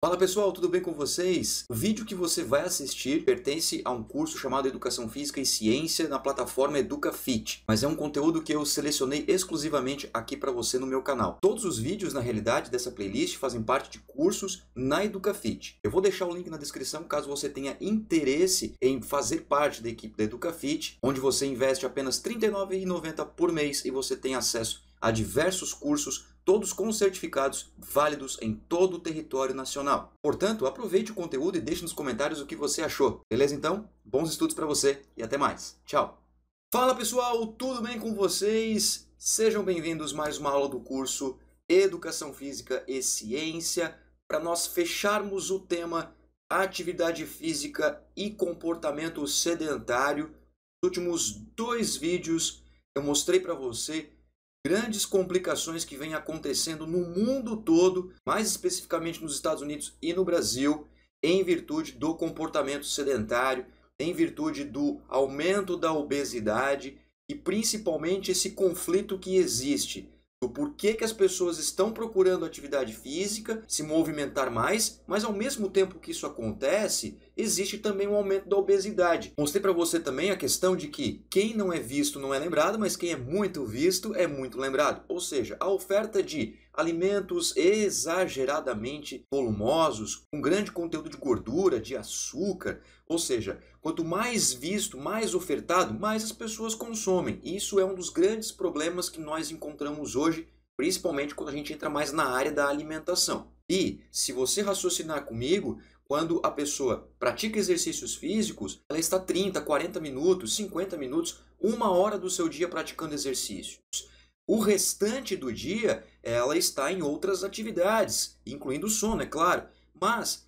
Fala pessoal, tudo bem com vocês? O vídeo que você vai assistir pertence a um curso chamado Educação Física e Ciência na plataforma EducaFit, mas é um conteúdo que eu selecionei exclusivamente aqui para você no meu canal. Todos os vídeos, na realidade, dessa playlist fazem parte de cursos na EducaFit. Eu vou deixar o link na descrição caso você tenha interesse em fazer parte da equipe da EducaFit, onde você investe apenas R$ 39,90 por mês e você tem acesso Há diversos cursos, todos com certificados válidos em todo o território nacional. Portanto, aproveite o conteúdo e deixe nos comentários o que você achou. Beleza então? Bons estudos para você e até mais. Tchau. Fala pessoal, tudo bem com vocês? Sejam bem-vindos mais uma aula do curso Educação Física e Ciência para nós fecharmos o tema atividade física e comportamento sedentário. Nos últimos dois vídeos eu mostrei para você grandes complicações que vêm acontecendo no mundo todo, mais especificamente nos Estados Unidos e no Brasil, em virtude do comportamento sedentário, em virtude do aumento da obesidade e principalmente esse conflito que existe do porquê que as pessoas estão procurando atividade física, se movimentar mais, mas ao mesmo tempo que isso acontece, existe também um aumento da obesidade. Mostrei para você também a questão de que quem não é visto não é lembrado, mas quem é muito visto é muito lembrado. Ou seja, a oferta de alimentos exageradamente volumosos, com grande conteúdo de gordura, de açúcar, ou seja, quanto mais visto, mais ofertado, mais as pessoas consomem. E isso é um dos grandes problemas que nós encontramos hoje, principalmente quando a gente entra mais na área da alimentação. E se você raciocinar comigo, quando a pessoa pratica exercícios físicos, ela está 30, 40 minutos, 50 minutos, uma hora do seu dia praticando exercícios. O restante do dia ela está em outras atividades, incluindo o sono, é claro. Mas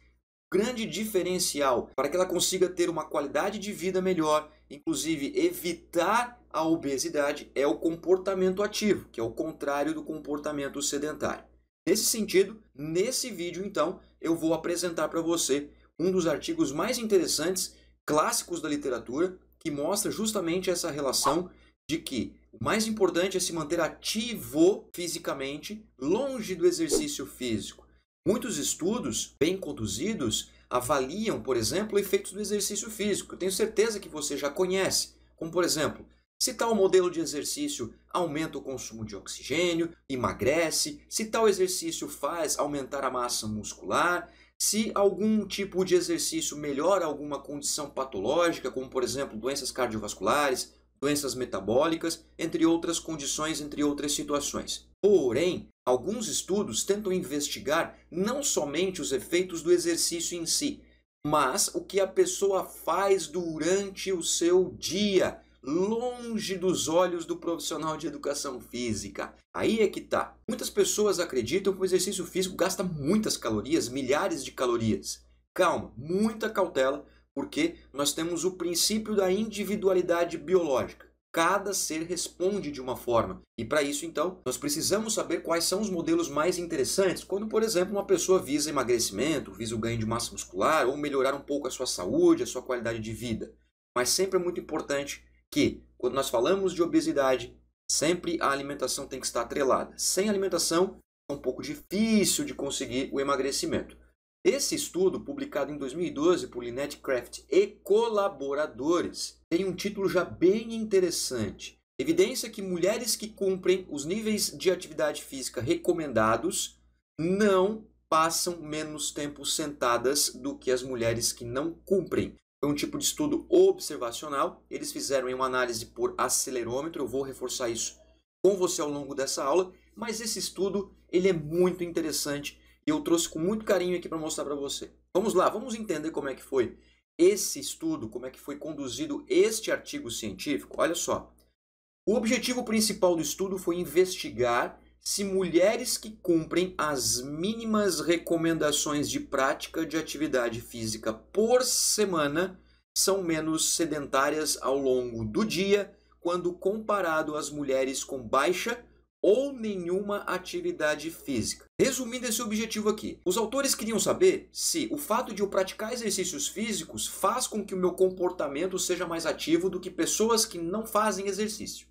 grande diferencial para que ela consiga ter uma qualidade de vida melhor, inclusive evitar a obesidade, é o comportamento ativo, que é o contrário do comportamento sedentário. Nesse sentido, nesse vídeo então, eu vou apresentar para você um dos artigos mais interessantes, clássicos da literatura, que mostra justamente essa relação de que mais importante é se manter ativo fisicamente, longe do exercício físico. Muitos estudos bem conduzidos avaliam, por exemplo, efeitos do exercício físico. Eu tenho certeza que você já conhece, como por exemplo, se tal modelo de exercício aumenta o consumo de oxigênio, emagrece, se tal exercício faz aumentar a massa muscular, se algum tipo de exercício melhora alguma condição patológica, como por exemplo doenças cardiovasculares, doenças metabólicas, entre outras condições, entre outras situações. Porém, alguns estudos tentam investigar não somente os efeitos do exercício em si, mas o que a pessoa faz durante o seu dia, longe dos olhos do profissional de educação física. Aí é que tá. Muitas pessoas acreditam que o exercício físico gasta muitas calorias, milhares de calorias. Calma, muita cautela porque nós temos o princípio da individualidade biológica. Cada ser responde de uma forma. E para isso, então, nós precisamos saber quais são os modelos mais interessantes quando, por exemplo, uma pessoa visa emagrecimento, visa o ganho de massa muscular ou melhorar um pouco a sua saúde, a sua qualidade de vida. Mas sempre é muito importante que, quando nós falamos de obesidade, sempre a alimentação tem que estar atrelada. Sem alimentação, é um pouco difícil de conseguir o emagrecimento. Esse estudo, publicado em 2012 por Lynette Craft e colaboradores, tem um título já bem interessante. Evidência que mulheres que cumprem os níveis de atividade física recomendados não passam menos tempo sentadas do que as mulheres que não cumprem. É um tipo de estudo observacional, eles fizeram uma análise por acelerômetro, eu vou reforçar isso com você ao longo dessa aula, mas esse estudo ele é muito interessante e eu trouxe com muito carinho aqui para mostrar para você. Vamos lá, vamos entender como é que foi esse estudo, como é que foi conduzido este artigo científico. Olha só. O objetivo principal do estudo foi investigar se mulheres que cumprem as mínimas recomendações de prática de atividade física por semana são menos sedentárias ao longo do dia quando comparado às mulheres com baixa ou nenhuma atividade física. Resumindo esse objetivo aqui, os autores queriam saber se o fato de eu praticar exercícios físicos faz com que o meu comportamento seja mais ativo do que pessoas que não fazem exercício.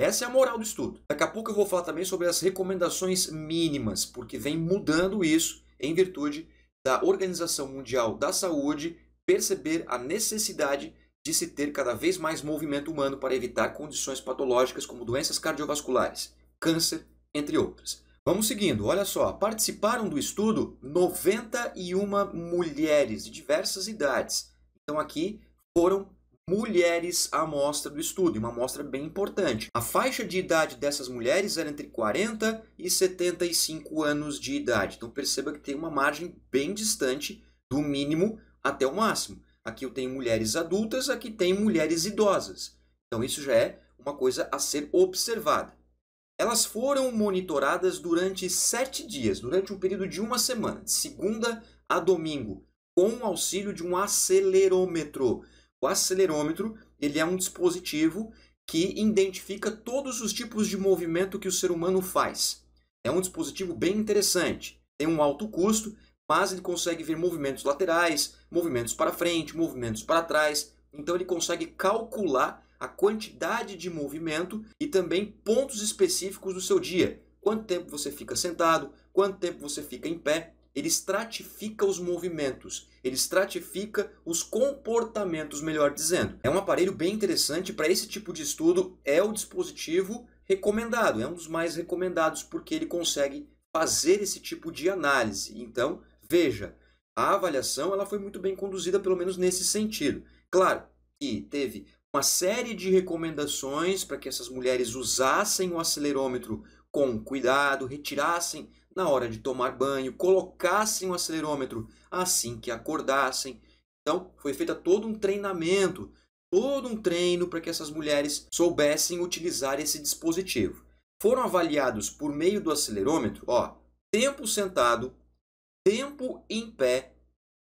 Essa é a moral do estudo. Daqui a pouco eu vou falar também sobre as recomendações mínimas, porque vem mudando isso em virtude da Organização Mundial da Saúde perceber a necessidade de se ter cada vez mais movimento humano para evitar condições patológicas como doenças cardiovasculares câncer, entre outras. Vamos seguindo, olha só, participaram do estudo 91 mulheres de diversas idades. Então aqui foram mulheres a amostra do estudo, uma amostra bem importante. A faixa de idade dessas mulheres era entre 40 e 75 anos de idade. Então perceba que tem uma margem bem distante do mínimo até o máximo. Aqui eu tenho mulheres adultas, aqui tem mulheres idosas. Então isso já é uma coisa a ser observada. Elas foram monitoradas durante sete dias, durante um período de uma semana, de segunda a domingo, com o auxílio de um acelerômetro. O acelerômetro ele é um dispositivo que identifica todos os tipos de movimento que o ser humano faz. É um dispositivo bem interessante, tem um alto custo, mas ele consegue ver movimentos laterais, movimentos para frente, movimentos para trás, então ele consegue calcular a quantidade de movimento e também pontos específicos do seu dia. Quanto tempo você fica sentado, quanto tempo você fica em pé. Ele estratifica os movimentos, ele estratifica os comportamentos, melhor dizendo. É um aparelho bem interessante para esse tipo de estudo, é o dispositivo recomendado, é um dos mais recomendados porque ele consegue fazer esse tipo de análise. Então, veja, a avaliação ela foi muito bem conduzida, pelo menos nesse sentido. Claro que teve uma série de recomendações para que essas mulheres usassem o acelerômetro com cuidado, retirassem na hora de tomar banho, colocassem o acelerômetro assim que acordassem. Então, foi feito todo um treinamento, todo um treino para que essas mulheres soubessem utilizar esse dispositivo. Foram avaliados por meio do acelerômetro, ó, tempo sentado, tempo em pé,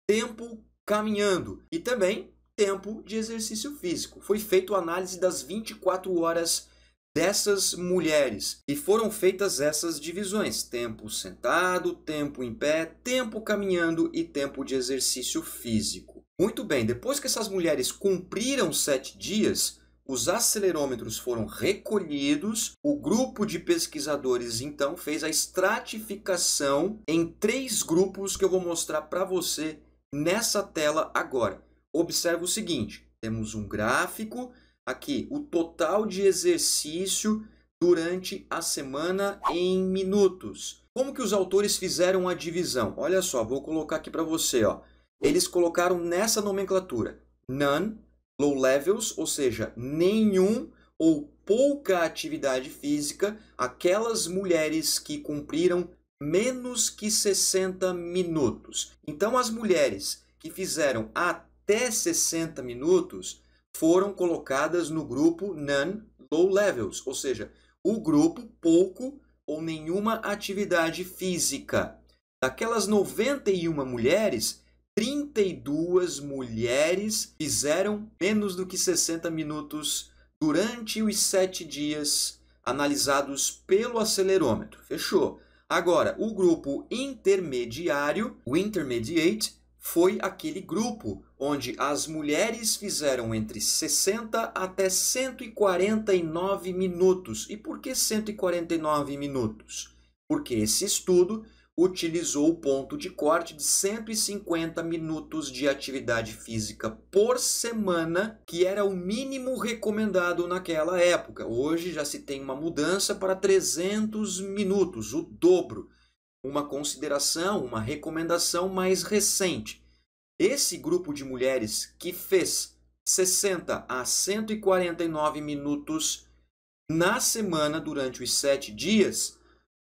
tempo caminhando e também tempo de exercício físico. Foi feita a análise das 24 horas dessas mulheres e foram feitas essas divisões: tempo sentado, tempo em pé, tempo caminhando e tempo de exercício físico. Muito bem, depois que essas mulheres cumpriram sete dias, os acelerômetros foram recolhidos. O grupo de pesquisadores então fez a estratificação em três grupos que eu vou mostrar para você nessa tela agora observa o seguinte: temos um gráfico aqui, o total de exercício durante a semana em minutos. Como que os autores fizeram a divisão? Olha só, vou colocar aqui para você, ó. Eles colocaram nessa nomenclatura: none, low levels, ou seja, nenhum ou pouca atividade física, aquelas mulheres que cumpriram menos que 60 minutos. Então as mulheres que fizeram até até 60 minutos foram colocadas no grupo non low levels, ou seja, o grupo pouco ou nenhuma atividade física. Daquelas 91 mulheres, 32 mulheres fizeram menos do que 60 minutos durante os sete dias analisados pelo acelerômetro. Fechou. Agora, o grupo intermediário, o intermediate, foi aquele grupo onde as mulheres fizeram entre 60 até 149 minutos. E por que 149 minutos? Porque esse estudo utilizou o ponto de corte de 150 minutos de atividade física por semana, que era o mínimo recomendado naquela época. Hoje já se tem uma mudança para 300 minutos, o dobro. Uma consideração, uma recomendação mais recente. Esse grupo de mulheres que fez 60 a 149 minutos na semana durante os sete dias,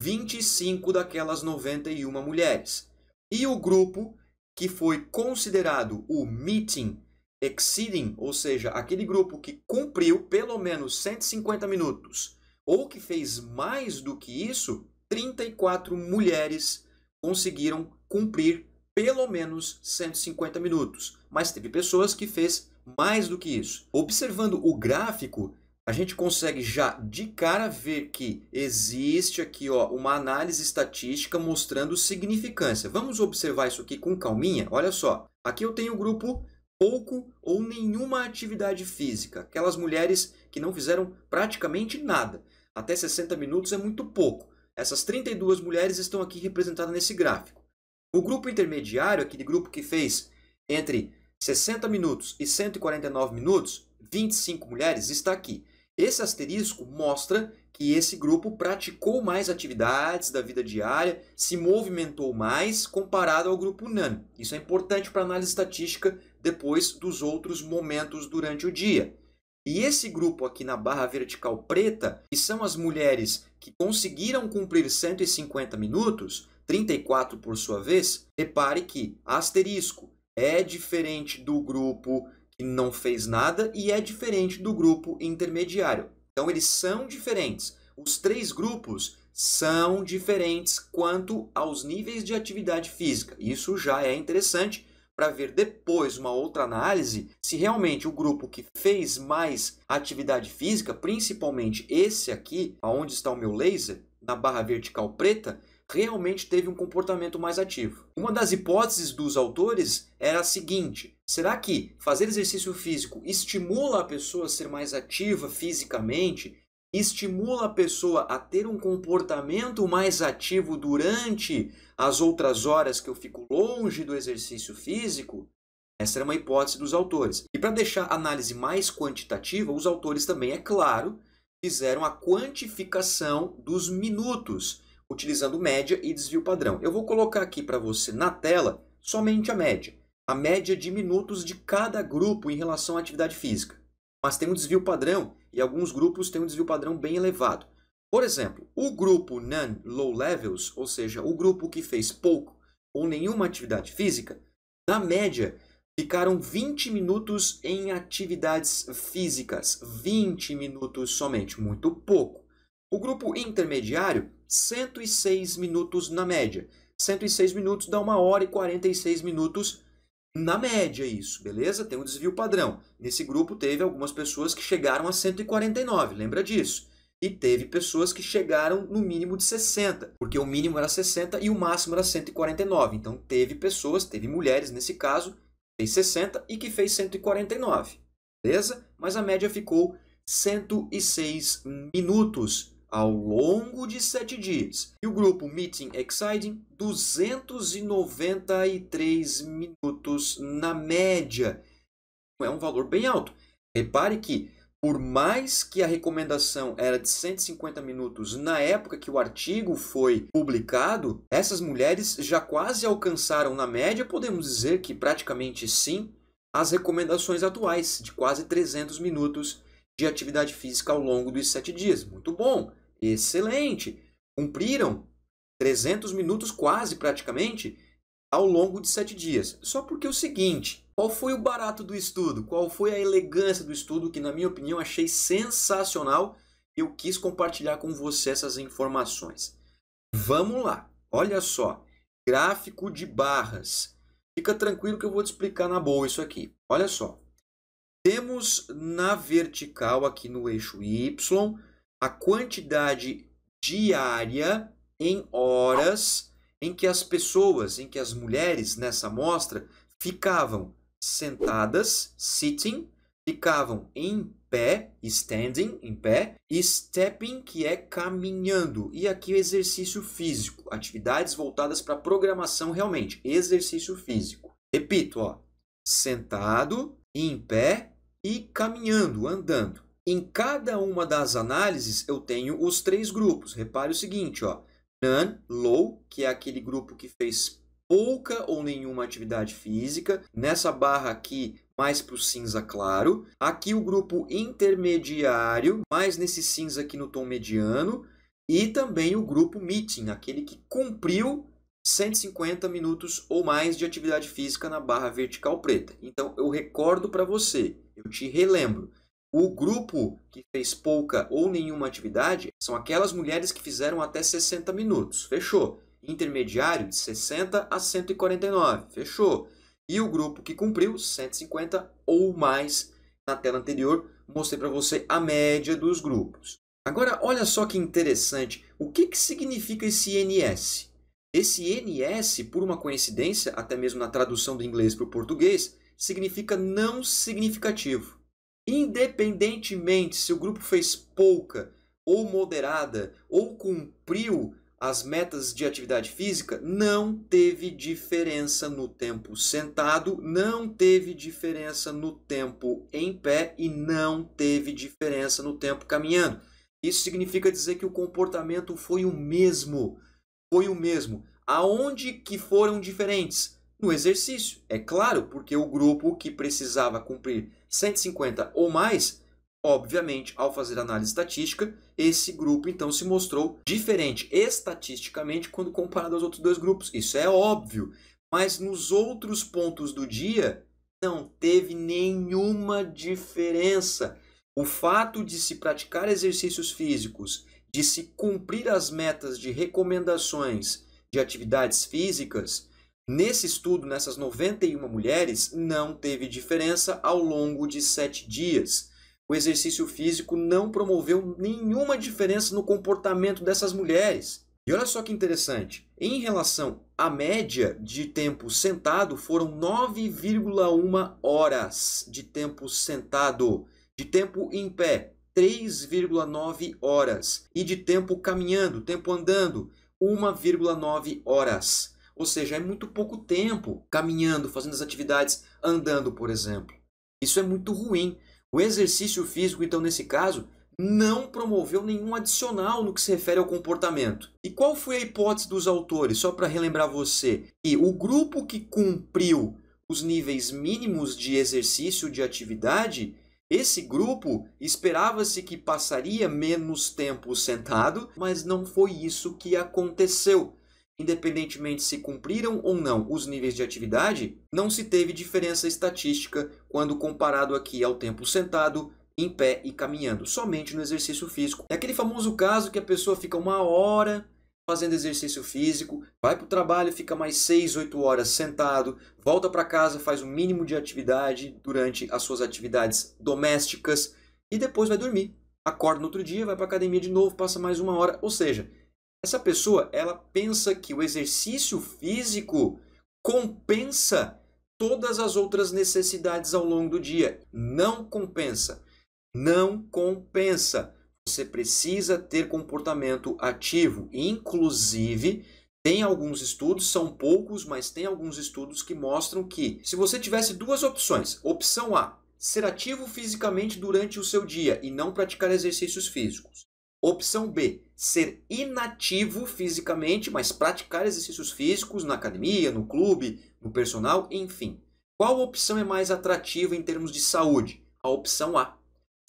25 daquelas 91 mulheres. E o grupo que foi considerado o meeting exceeding, ou seja, aquele grupo que cumpriu pelo menos 150 minutos ou que fez mais do que isso, 34 mulheres conseguiram cumprir pelo menos 150 minutos, mas teve pessoas que fez mais do que isso. Observando o gráfico, a gente consegue já de cara ver que existe aqui ó, uma análise estatística mostrando significância. Vamos observar isso aqui com calminha? Olha só, aqui eu tenho o grupo pouco ou nenhuma atividade física, aquelas mulheres que não fizeram praticamente nada. Até 60 minutos é muito pouco. Essas 32 mulheres estão aqui representadas nesse gráfico. O grupo intermediário, aquele grupo que fez entre 60 minutos e 149 minutos, 25 mulheres, está aqui. Esse asterisco mostra que esse grupo praticou mais atividades da vida diária, se movimentou mais comparado ao grupo NAN. Isso é importante para análise estatística depois dos outros momentos durante o dia. E esse grupo aqui na barra vertical preta, que são as mulheres que conseguiram cumprir 150 minutos, 34, por sua vez, repare que asterisco é diferente do grupo que não fez nada e é diferente do grupo intermediário. Então, eles são diferentes. Os três grupos são diferentes quanto aos níveis de atividade física. Isso já é interessante para ver depois uma outra análise se realmente o grupo que fez mais atividade física, principalmente esse aqui, aonde está o meu laser, na barra vertical preta, realmente teve um comportamento mais ativo. Uma das hipóteses dos autores era a seguinte: será que fazer exercício físico estimula a pessoa a ser mais ativa fisicamente? Estimula a pessoa a ter um comportamento mais ativo durante as outras horas que eu fico longe do exercício físico? Essa era uma hipótese dos autores. E para deixar a análise mais quantitativa, os autores também, é claro, fizeram a quantificação dos minutos utilizando média e desvio padrão. Eu vou colocar aqui para você na tela somente a média. A média de minutos de cada grupo em relação à atividade física. Mas tem um desvio padrão e alguns grupos têm um desvio padrão bem elevado. Por exemplo, o grupo non low levels, ou seja, o grupo que fez pouco ou nenhuma atividade física, na média ficaram 20 minutos em atividades físicas, 20 minutos somente, muito pouco. O grupo intermediário, 106 minutos na média. 106 minutos dá 1 hora e 46 minutos na média isso, beleza? Tem um desvio padrão. Nesse grupo teve algumas pessoas que chegaram a 149, lembra disso? E teve pessoas que chegaram no mínimo de 60, porque o mínimo era 60 e o máximo era 149. Então teve pessoas, teve mulheres nesse caso, fez 60 e que fez 149, beleza? Mas a média ficou 106 minutos ao longo de sete dias. E o grupo Meeting Exciting, 293 minutos na média. É um valor bem alto. Repare que, por mais que a recomendação era de 150 minutos na época que o artigo foi publicado, essas mulheres já quase alcançaram na média, podemos dizer que praticamente sim, as recomendações atuais de quase 300 minutos de atividade física ao longo dos sete dias. Muito bom! Excelente! Cumpriram 300 minutos quase praticamente ao longo de sete dias. Só porque é o seguinte, qual foi o barato do estudo? Qual foi a elegância do estudo que, na minha opinião, achei sensacional? Eu quis compartilhar com você essas informações. Vamos lá, olha só, gráfico de barras. Fica tranquilo que eu vou te explicar na boa isso aqui. Olha só, temos na vertical aqui no eixo Y a quantidade diária em horas em que as pessoas, em que as mulheres nessa amostra ficavam sentadas, sitting, ficavam em pé, standing, em pé, stepping, que é caminhando. E aqui o exercício físico, atividades voltadas para programação realmente, exercício físico. Repito, ó, sentado, em pé e caminhando, andando. Em cada uma das análises, eu tenho os três grupos. Repare o seguinte, ó. None, low, que é aquele grupo que fez pouca ou nenhuma atividade física. Nessa barra aqui, mais para o cinza claro. Aqui o grupo intermediário, mais nesse cinza aqui no tom mediano. E também o grupo meeting, aquele que cumpriu 150 minutos ou mais de atividade física na barra vertical preta. Então, eu recordo para você, eu te relembro. O grupo que fez pouca ou nenhuma atividade são aquelas mulheres que fizeram até 60 minutos. Fechou. Intermediário de 60 a 149. Fechou. E o grupo que cumpriu 150 ou mais. Na tela anterior, mostrei para você a média dos grupos. Agora, olha só que interessante. O que, que significa esse NS? Esse NS, por uma coincidência, até mesmo na tradução do inglês para o português, significa não significativo. Independentemente se o grupo fez pouca ou moderada ou cumpriu as metas de atividade física, não teve diferença no tempo sentado, não teve diferença no tempo em pé e não teve diferença no tempo caminhando. Isso significa dizer que o comportamento foi o mesmo. Foi o mesmo. Aonde que foram diferentes? no exercício. É claro, porque o grupo que precisava cumprir 150 ou mais, obviamente, ao fazer análise estatística, esse grupo então se mostrou diferente estatisticamente quando comparado aos outros dois grupos. Isso é óbvio. Mas nos outros pontos do dia, não teve nenhuma diferença. O fato de se praticar exercícios físicos, de se cumprir as metas de recomendações de atividades físicas, Nesse estudo, nessas 91 mulheres, não teve diferença ao longo de 7 dias. O exercício físico não promoveu nenhuma diferença no comportamento dessas mulheres. E olha só que interessante: em relação à média de tempo sentado, foram 9,1 horas de tempo sentado, de tempo em pé, 3,9 horas, e de tempo caminhando, tempo andando, 1,9 horas. Ou seja, é muito pouco tempo caminhando, fazendo as atividades, andando, por exemplo. Isso é muito ruim. O exercício físico, então, nesse caso, não promoveu nenhum adicional no que se refere ao comportamento. E qual foi a hipótese dos autores? Só para relembrar você, que o grupo que cumpriu os níveis mínimos de exercício de atividade, esse grupo esperava-se que passaria menos tempo sentado, mas não foi isso que aconteceu independentemente se cumpriram ou não os níveis de atividade, não se teve diferença estatística quando comparado aqui ao tempo sentado, em pé e caminhando, somente no exercício físico. É aquele famoso caso que a pessoa fica uma hora fazendo exercício físico, vai para o trabalho, fica mais 6, 8 horas sentado, volta para casa, faz o mínimo de atividade durante as suas atividades domésticas e depois vai dormir. Acorda no outro dia, vai para academia de novo, passa mais uma hora, ou seja, essa pessoa, ela pensa que o exercício físico compensa todas as outras necessidades ao longo do dia. Não compensa. Não compensa. Você precisa ter comportamento ativo. Inclusive, tem alguns estudos, são poucos, mas tem alguns estudos que mostram que se você tivesse duas opções, opção A, ser ativo fisicamente durante o seu dia e não praticar exercícios físicos. Opção B, ser inativo fisicamente, mas praticar exercícios físicos na academia, no clube, no personal, enfim. Qual opção é mais atrativa em termos de saúde? A opção A,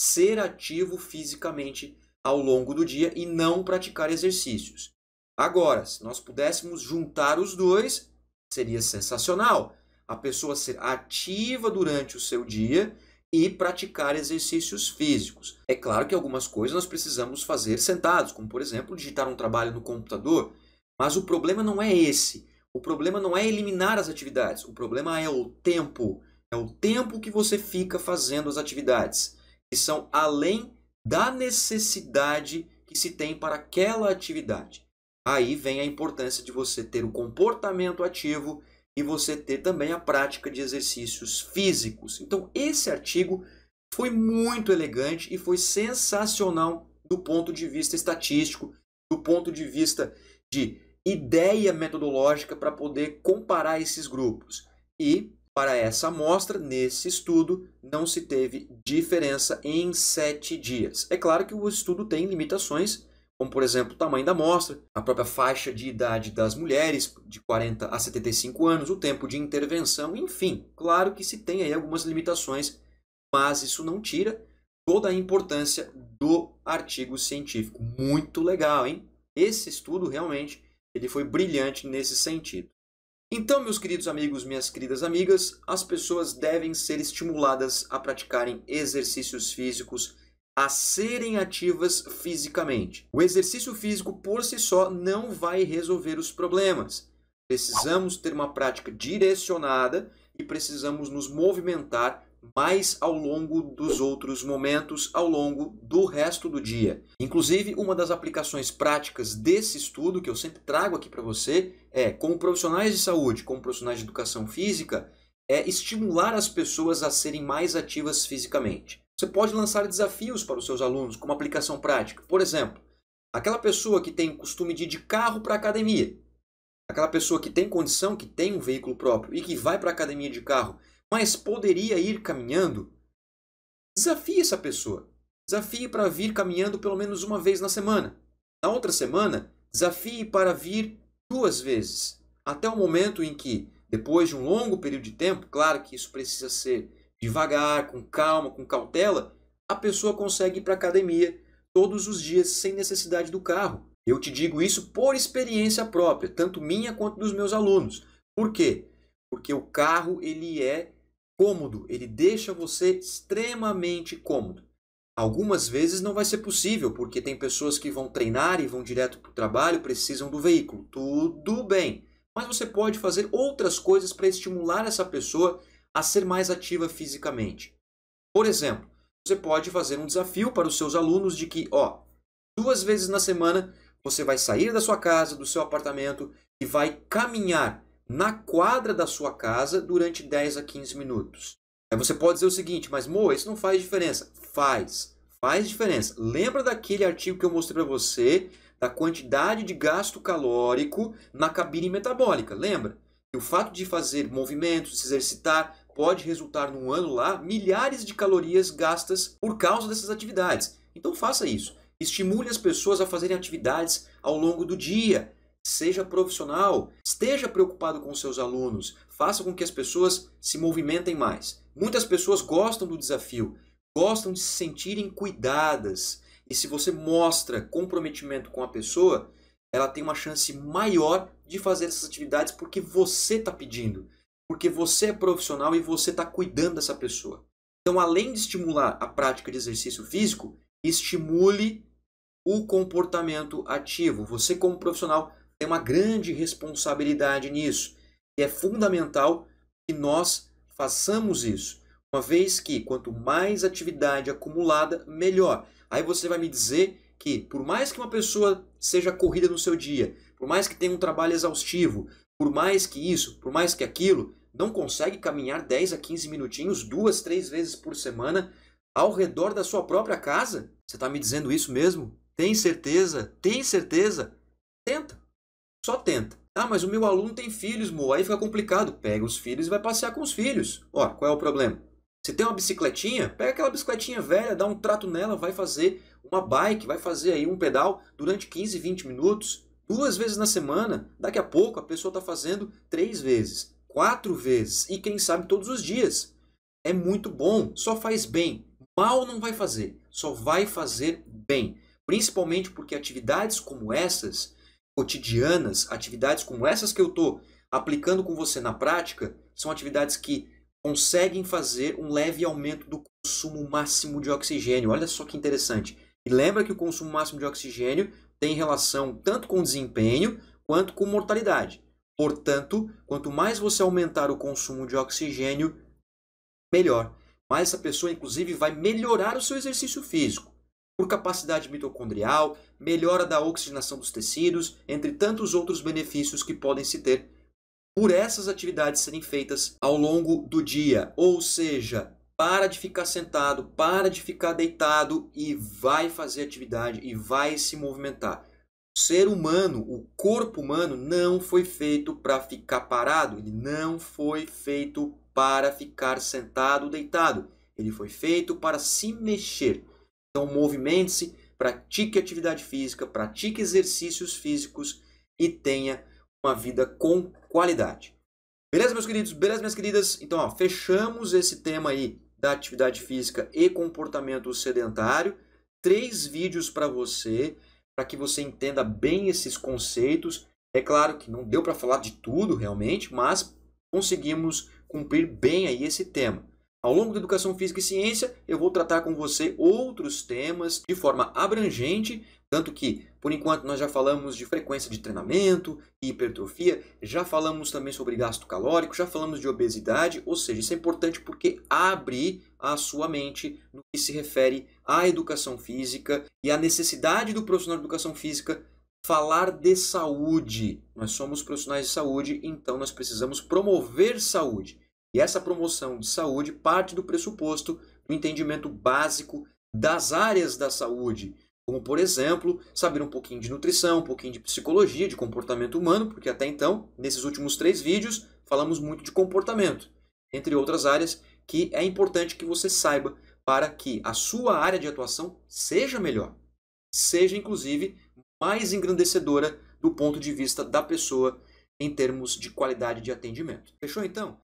ser ativo fisicamente ao longo do dia e não praticar exercícios. Agora, se nós pudéssemos juntar os dois, seria sensacional. A pessoa ser ativa durante o seu dia e praticar exercícios físicos. É claro que algumas coisas nós precisamos fazer sentados, como por exemplo digitar um trabalho no computador, mas o problema não é esse. O problema não é eliminar as atividades, o problema é o tempo. É o tempo que você fica fazendo as atividades, que são além da necessidade que se tem para aquela atividade. Aí vem a importância de você ter o comportamento ativo e você ter também a prática de exercícios físicos. Então, esse artigo foi muito elegante e foi sensacional do ponto de vista estatístico, do ponto de vista de ideia metodológica para poder comparar esses grupos. E para essa amostra, nesse estudo, não se teve diferença em sete dias. É claro que o estudo tem limitações, como por exemplo o tamanho da amostra, a própria faixa de idade das mulheres, de 40 a 75 anos, o tempo de intervenção, enfim. Claro que se tem aí algumas limitações, mas isso não tira toda a importância do artigo científico. Muito legal, hein? Esse estudo realmente ele foi brilhante nesse sentido. Então, meus queridos amigos, minhas queridas amigas, as pessoas devem ser estimuladas a praticarem exercícios físicos a serem ativas fisicamente. O exercício físico por si só não vai resolver os problemas. Precisamos ter uma prática direcionada e precisamos nos movimentar mais ao longo dos outros momentos, ao longo do resto do dia. Inclusive, uma das aplicações práticas desse estudo que eu sempre trago aqui para você é, como profissionais de saúde, como profissionais de educação física, é estimular as pessoas a serem mais ativas fisicamente. Você pode lançar desafios para os seus alunos com uma aplicação prática. Por exemplo, aquela pessoa que tem costume de ir de carro para a academia, aquela pessoa que tem condição, que tem um veículo próprio e que vai para a academia de carro, mas poderia ir caminhando, desafie essa pessoa. Desafie para vir caminhando pelo menos uma vez na semana. Na outra semana, desafie para vir duas vezes, até o momento em que, depois de um longo período de tempo, claro que isso precisa ser devagar, com calma, com cautela, a pessoa consegue ir para a academia todos os dias sem necessidade do carro. Eu te digo isso por experiência própria, tanto minha quanto dos meus alunos. Por quê? Porque o carro ele é cômodo, ele deixa você extremamente cômodo. Algumas vezes não vai ser possível, porque tem pessoas que vão treinar e vão direto para o trabalho, precisam do veículo. Tudo bem. Mas você pode fazer outras coisas para estimular essa pessoa a ser mais ativa fisicamente. Por exemplo, você pode fazer um desafio para os seus alunos de que, ó, duas vezes na semana você vai sair da sua casa, do seu apartamento e vai caminhar na quadra da sua casa durante 10 a 15 minutos. Aí você pode dizer o seguinte, mas Mo, isso não faz diferença. Faz, faz diferença. Lembra daquele artigo que eu mostrei para você da quantidade de gasto calórico na cabine metabólica, lembra? E o fato de fazer movimentos, se exercitar, pode resultar num ano lá milhares de calorias gastas por causa dessas atividades. Então faça isso. Estimule as pessoas a fazerem atividades ao longo do dia. Seja profissional, esteja preocupado com seus alunos, faça com que as pessoas se movimentem mais. Muitas pessoas gostam do desafio, gostam de se sentirem cuidadas. E se você mostra comprometimento com a pessoa, ela tem uma chance maior de fazer essas atividades porque você está pedindo porque você é profissional e você está cuidando dessa pessoa. Então, além de estimular a prática de exercício físico, estimule o comportamento ativo. Você, como profissional, tem uma grande responsabilidade nisso. E é fundamental que nós façamos isso. Uma vez que quanto mais atividade acumulada, melhor. Aí você vai me dizer que, por mais que uma pessoa seja corrida no seu dia, por mais que tenha um trabalho exaustivo, por mais que isso, por mais que aquilo, não consegue caminhar 10 a 15 minutinhos, duas, três vezes por semana, ao redor da sua própria casa? Você está me dizendo isso mesmo? Tem certeza? Tem certeza? Tenta. Só tenta. Ah, mas o meu aluno tem filhos, mo. Aí fica complicado. Pega os filhos e vai passear com os filhos. Ó, qual é o problema? Se tem uma bicicletinha, pega aquela bicicletinha velha, dá um trato nela, vai fazer uma bike, vai fazer aí um pedal durante 15, 20 minutos, duas vezes na semana. Daqui a pouco a pessoa está fazendo três vezes quatro vezes e quem sabe todos os dias. É muito bom, só faz bem. Mal não vai fazer, só vai fazer bem. Principalmente porque atividades como essas, cotidianas, atividades como essas que eu estou aplicando com você na prática, são atividades que conseguem fazer um leve aumento do consumo máximo de oxigênio. Olha só que interessante. E lembra que o consumo máximo de oxigênio tem relação tanto com desempenho quanto com mortalidade. Portanto, quanto mais você aumentar o consumo de oxigênio, melhor. Mas essa pessoa, inclusive, vai melhorar o seu exercício físico, por capacidade mitocondrial, melhora da oxigenação dos tecidos, entre tantos outros benefícios que podem se ter por essas atividades serem feitas ao longo do dia. Ou seja, para de ficar sentado, para de ficar deitado e vai fazer atividade e vai se movimentar. O ser humano, o corpo humano, não foi feito para ficar parado. Ele não foi feito para ficar sentado, deitado. Ele foi feito para se mexer. Então, movimente-se, pratique atividade física, pratique exercícios físicos e tenha uma vida com qualidade. Beleza, meus queridos? Beleza, minhas queridas? Então, ó, fechamos esse tema aí da atividade física e comportamento sedentário. Três vídeos para você para que você entenda bem esses conceitos. É claro que não deu para falar de tudo realmente, mas conseguimos cumprir bem aí esse tema. Ao longo da educação física e ciência, eu vou tratar com você outros temas de forma abrangente, tanto que, por enquanto, nós já falamos de frequência de treinamento e hipertrofia, já falamos também sobre gasto calórico, já falamos de obesidade, ou seja, isso é importante porque abre à sua mente no que se refere à educação física e à necessidade do profissional de educação física falar de saúde. Nós somos profissionais de saúde, então nós precisamos promover saúde. E essa promoção de saúde parte do pressuposto do entendimento básico das áreas da saúde, como por exemplo, saber um pouquinho de nutrição, um pouquinho de psicologia, de comportamento humano, porque até então, nesses últimos três vídeos, falamos muito de comportamento, entre outras áreas, que é importante que você saiba para que a sua área de atuação seja melhor, seja inclusive mais engrandecedora do ponto de vista da pessoa em termos de qualidade de atendimento. Fechou então?